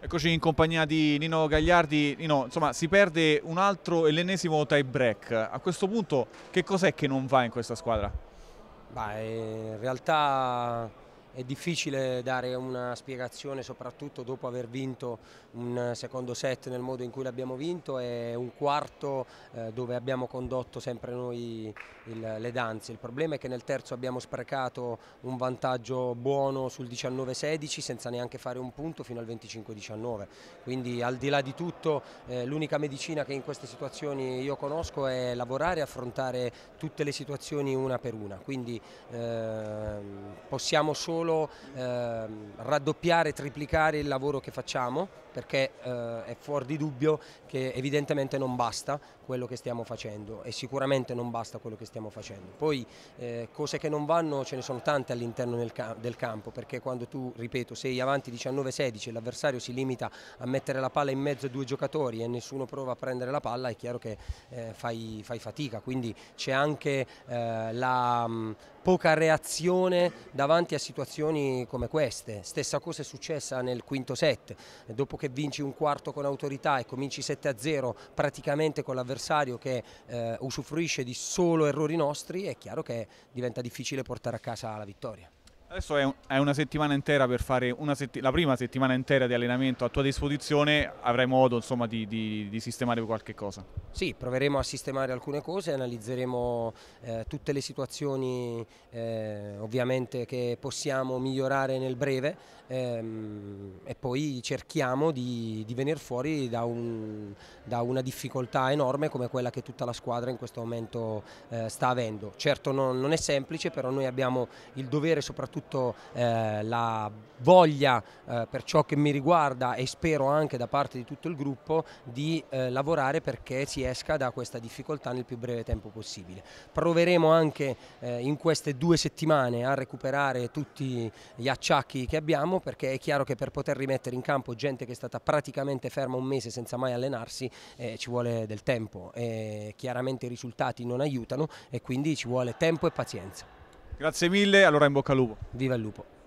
Eccoci in compagnia di Nino Gagliardi. Nino, insomma, si perde un altro e l'ennesimo tie break. A questo punto, che cos'è che non va in questa squadra? Beh, in realtà è difficile dare una spiegazione, soprattutto dopo aver vinto un secondo set nel modo in cui l'abbiamo vinto e un quarto eh, dove abbiamo condotto sempre noi il, le danze. Il problema è che nel terzo abbiamo sprecato un vantaggio buono sul 19-16 senza neanche fare un punto fino al 25-19. Quindi al di là di tutto eh, l'unica medicina che in queste situazioni io conosco è lavorare e affrontare tutte le situazioni una per una. Quindi eh, possiamo solo solo eh, raddoppiare, triplicare il lavoro che facciamo perché eh, è fuori di dubbio che evidentemente non basta quello che stiamo facendo e sicuramente non basta quello che stiamo facendo. Poi eh, cose che non vanno ce ne sono tante all'interno del campo perché quando tu, ripeto, sei avanti 19-16 e l'avversario si limita a mettere la palla in mezzo a due giocatori e nessuno prova a prendere la palla è chiaro che eh, fai, fai, fatica, quindi c'è anche eh, la poca reazione davanti a situazioni come queste. Stessa cosa è successa nel quinto set, dopo che vinci un quarto con autorità e cominci 7-0 praticamente con l'avversario che eh, usufruisce di solo errori nostri, è chiaro che diventa difficile portare a casa la vittoria. Adesso è, un, è, una settimana intera per fare setti- la prima settimana intera di allenamento a tua disposizione, avrai modo insomma, di, di, di, sistemare qualche cosa? Sì, proveremo a sistemare alcune cose, analizzeremo eh, tutte le situazioni eh, ovviamente che possiamo migliorare nel breve ehm, e poi cerchiamo di, di venire fuori da, un, da, una difficoltà enorme come quella che tutta la squadra in questo momento eh, sta avendo. Certo non, non è semplice, però noi abbiamo il dovere soprattutto soprattutto eh, la voglia eh, per ciò che mi riguarda e spero anche da parte di tutto il gruppo di eh, lavorare perché si esca da questa difficoltà nel più breve tempo possibile. Proveremo anche eh, in queste due settimane a recuperare tutti gli acciacchi che abbiamo perché è chiaro che per poter rimettere in campo gente che è stata praticamente ferma un mese senza mai allenarsi eh, ci vuole del tempo e chiaramente i risultati non aiutano e quindi ci vuole tempo e pazienza. Grazie mille, allora in bocca al lupo. Viva il lupo.